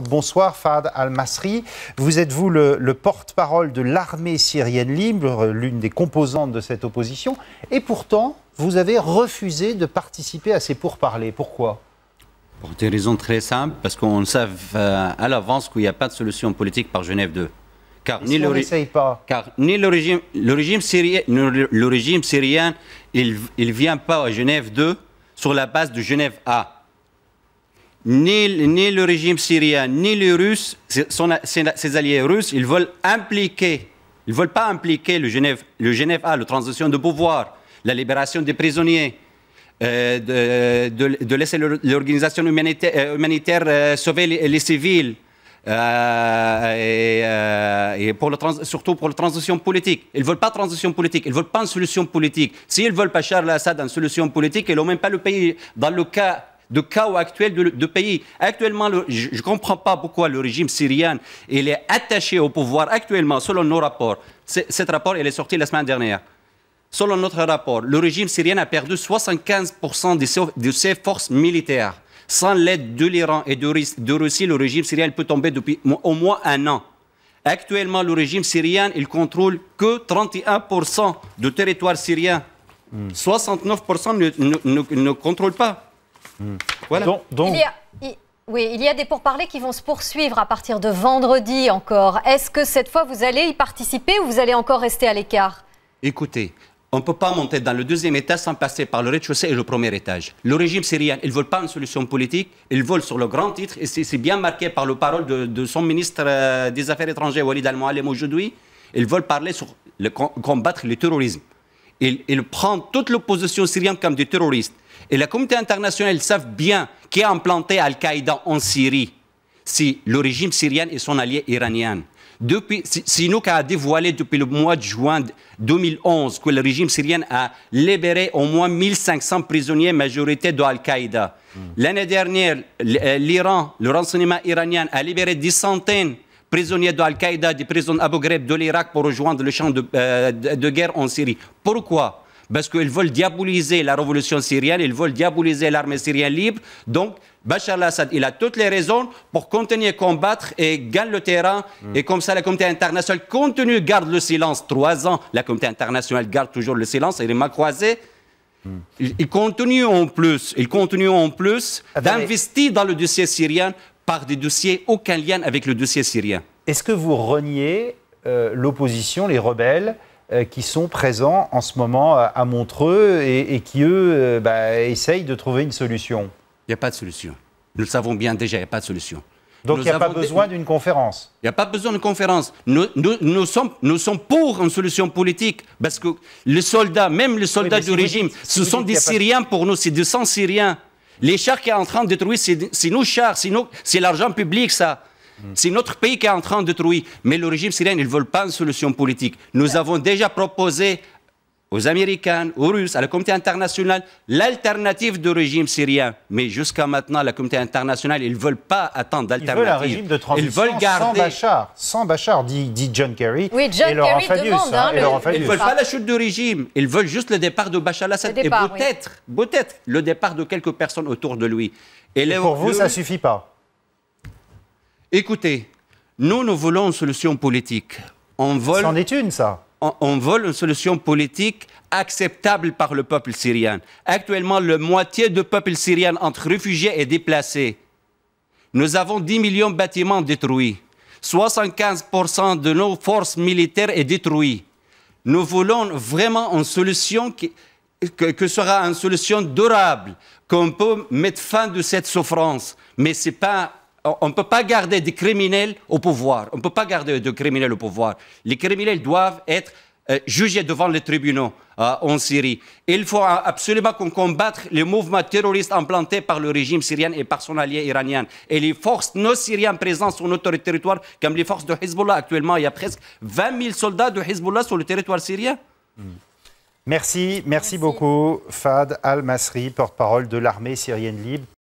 Bonsoir Fahad al-Masri. Vous êtes, vous, le, porte-parole de l'armée syrienne libre, l'une des composantes de cette opposition. Et pourtant, vous avez refusé de participer à ces pourparlers. Pourquoi Pour des raisons très simples, parce qu'on sait euh, à l'avance qu'il n'y a pas de solution politique par Genève 2. Car ni, le, pas. car ni le régime, syrien, le, syrien il ne vient pas à Genève 2 sur la base de Genève A ni, le régime syrien, ni les Russes, ses, alliés russes, ils veulent impliquer, ils veulent pas impliquer le Genève, le Genève A, la transition de pouvoir, la libération des prisonniers, euh, de, laisser l'organisation euh, humanitaire, euh, sauver les, civils, et, surtout pour la transition politique. Ils ne veulent pas transition politique, ils ne veulent pas une solution politique. S'ils veulent pas al-Assad une solution politique, ils n'ont même pas le pays dans le cas de chaos actuel de, pays. Actuellement, je ne comprends pas pourquoi le régime syrien est attaché au pouvoir actuellement, selon nos rapports. ce rapport, il est sorti la semaine dernière. Selon notre rapport, le régime syrien a perdu 75% de ses, forces militaires. Sans l'aide de l'Iran et de, Russie, le régime syrien peut tomber depuis au moins un an. Actuellement, le régime syrien, il contrôle que 31% du territoire syrien. 69% hmm. ne, ne, ne pas. Donc, Il y oui, il y a des pourparlers qui vont se poursuivre à partir de vendredi encore. Est-ce que cette fois, vous allez y participer ou vous allez encore rester à l'écart Écoutez, on ne peut pas monter dans le deuxième état sans passer par le rez-de-chaussée et le premier étage. Le régime syrien, ils ne veulent pas une solution politique, il veulent sur le grand titre, et c'est bien marqué par le parole de, son ministre euh, des Affaires étrangères, Walid al malem aujourd'hui, ils veulent parler sur le, combattre le terrorisme il, prend toute l'opposition syrienne comme des terroristes. Et la communauté internationale savent bien qui a implanté Al-Qaïda en Syrie. si le régime syrien et son allié iranien. Depuis, a dévoilé depuis le mois de juin 2011 que le régime syrien a libéré au moins 1500 prisonniers, majorité dal qaïda hmm. L'année dernière, euh, l'Iran, le renseignement iranien a libéré des centaines prisonniers dal qaïda des prisonniers Abu Ghraib de l'Irak pour rejoindre le champ euh, de, guerre en Syrie. Pourquoi Parce qu'ils veulent diaboliser la révolution syrienne, ils veulent diaboliser l'armée syrienne libre. Donc, Bachar al-Assad, il a toutes les raisons pour continuer à combattre et gagner le terrain. Hmm. Et comme ça, la communauté internationale continue, garde le silence. Trois ans, la communauté internationale garde toujours le silence et les m'a hmm. Il, il continue en plus, il continue en plus d'investir dans le dossier syrien par des dossiers, aucun lien avec le dossier syrien. Est-ce que vous reniez euh, l'opposition, les rebelles euh, qui sont présents en ce moment euh, à Montreux et, qui, eux, bah, essayent de trouver une solution Il n'y a pas de solution. Nous le savons bien déjà, il n'y a pas de solution. Donc il n'y a, pas besoin d'une conférence. Il n'y a pas besoin de conférence. Nous, sommes, pour une solution politique parce que les soldats, même les soldats du régime, ce sont des Syriens pour nous, c'est 200 Syriens. Les chars qui sont en train de détruire, c'est nos chars, c'est l'argent public, ça. C'est notre pays qui est en train de détruire. Mais le régime syrien, ils ne veulent pas une solution politique. Nous avons déjà proposé aux Américains, aux Russes, à la communauté internationale, l'alternative du régime syrien. Mais jusqu'à maintenant, la communauté internationale, ils ne veulent pas attendre d'alternative. Ils veulent garder... sans Bachar, sans Bachar, dit, John Kerry oui, John et Laurent hein, hein, Fabius. Ils ne veulent pas la chute du régime, ils veulent juste le départ de Bachar al-Assad et peut-être, peut-être le départ de quelques personnes autour de lui. Et, pour vous, ça ne suffit pas Écoutez, nous, nous voulons une solution politique. On vole... C'en est une, ça on veut une solution politique acceptable par le peuple syrien. Actuellement, la moitié du peuple syrien entre réfugiés et déplacés. Nous avons 10 millions de bâtiments détruits. 75% de nos forces militaires est détruites. Nous voulons vraiment une solution qui que, sera une solution durable, qu'on peut mettre fin de cette souffrance. Mais ce n'est pas on ne peut pas garder des criminels au pouvoir. On ne peut pas garder de criminels au pouvoir. Les criminels doivent être euh, jugés devant les tribunaux euh, en Syrie. il faut absolument combattre les mouvements terroristes implantés par le régime syrien et par son allié iranien. Et les forces non syriennes présentes sur notre territoire, comme les forces de Hezbollah actuellement, il y a presque 20 000 soldats de Hezbollah sur le territoire syrien. merci, merci beaucoup, Fad Al-Masri, porte-parole de l'armée syrienne libre.